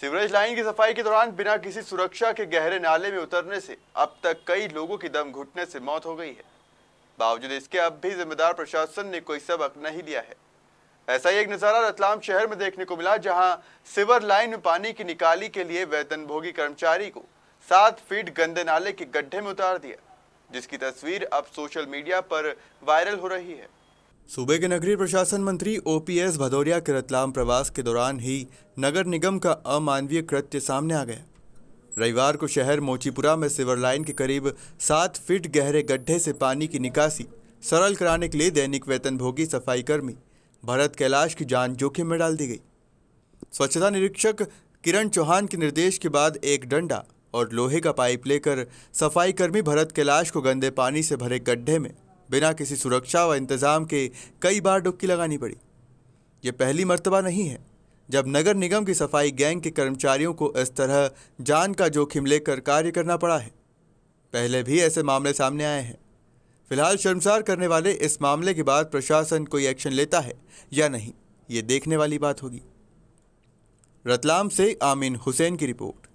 sewerage line की सफाई के दौरान बिना किसी सुरक्षा के गहरे नाले में उतरने से अब तक कई लोगों की दम घुटने से मौत हो गई है बावजूद इसके अब भी जिम्मेदार प्रशासन ने कोई सबक नहीं लिया है ऐसा ही एक नज़ारा रतलाम शहर में देखने को मिला जहां सिवर लाइन में पानी की निकाली के लिए वेतन भोगी कर्मचारी को सात फीट गंदे नाले के गड्ढे में उतार दिया जिसकी तस्वीर अब सोशल मीडिया पर वायरल हो रही है सूबे के नगरीय प्रशासन मंत्री ओपीएस भदौरिया के रतलाम प्रवास के दौरान ही नगर निगम का अमानवीय कृत्य सामने आ गया रविवार को शहर मोचीपुरा में सिवर लाइन के करीब सात फीट गहरे गड्ढे से पानी की निकासी सरल कराने के लिए दैनिक वेतनभोगी सफाईकर्मी भरत कैलाश की जान जोखिम में डाल दी गई स्वच्छता निरीक्षक किरण चौहान के निर्देश के बाद एक डंडा और लोहे का पाइप लेकर सफाईकर्मी भरत कैलाश को गंदे पानी से भरे गड्ढे में बिना किसी सुरक्षा व इंतज़ाम के कई बार डुबकी लगानी पड़ी ये पहली मर्तबा नहीं है जब नगर निगम की सफाई गैंग के कर्मचारियों को इस तरह जान का जोखिम लेकर कार्य करना पड़ा है पहले भी ऐसे मामले सामने आए हैं फिलहाल शर्मसार करने वाले इस मामले के बाद प्रशासन कोई एक्शन लेता है या नहीं ये देखने वाली बात होगी रतलाम से आमिन हुसैन की रिपोर्ट